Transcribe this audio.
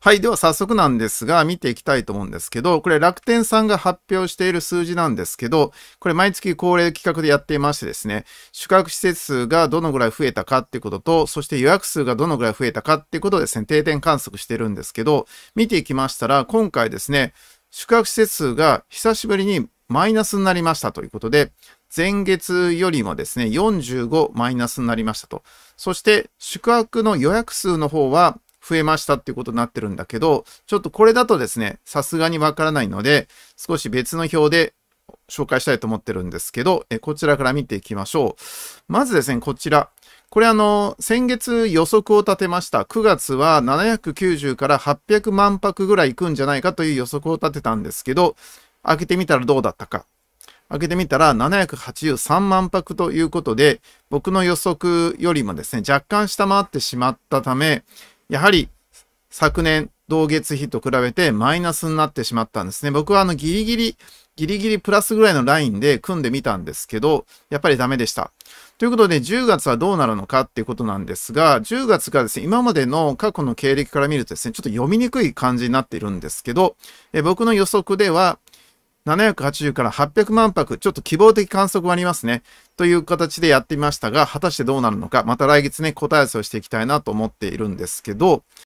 はい。では早速なんですが、見ていきたいと思うんですけど、これ楽天さんが発表している数字なんですけど、これ毎月恒例企画でやっていましてですね、宿泊施設数がどのぐらい増えたかっていうことと、そして予約数がどのぐらい増えたかっていうことをですね、定点観測してるんですけど、見ていきましたら、今回ですね、宿泊施設数が久しぶりにマイナスになりましたということで、前月よりもですね、45マイナスになりましたと。そして、宿泊の予約数の方は増えましたっていうことになってるんだけど、ちょっとこれだとですね、さすがにわからないので、少し別の表で紹介したいと思ってるんですけど、えこちらから見ていきましょう。まずですね、こちら。これあの、先月予測を立てました。9月は790から800万泊ぐらい行くんじゃないかという予測を立てたんですけど、開けてみたらどうだったか。開けてみたら783万泊ということで、僕の予測よりもですね、若干下回ってしまったため、やはり昨年同月比と比べてマイナスになってしまったんですね。僕はあのギリギリ、ギリギリプラスぐらいのラインで組んでみたんですけど、やっぱりダメでした。ということで、10月はどうなるのかっていうことなんですが、10月がですね、今までの過去の経歴から見るとですね、ちょっと読みにくい感じになっているんですけど、え僕の予測では、780から800万泊、ちょっと希望的観測はありますね。という形でやってみましたが、果たしてどうなるのか、また来月ね、答え合わせをしていきたいなと思っているんですけど、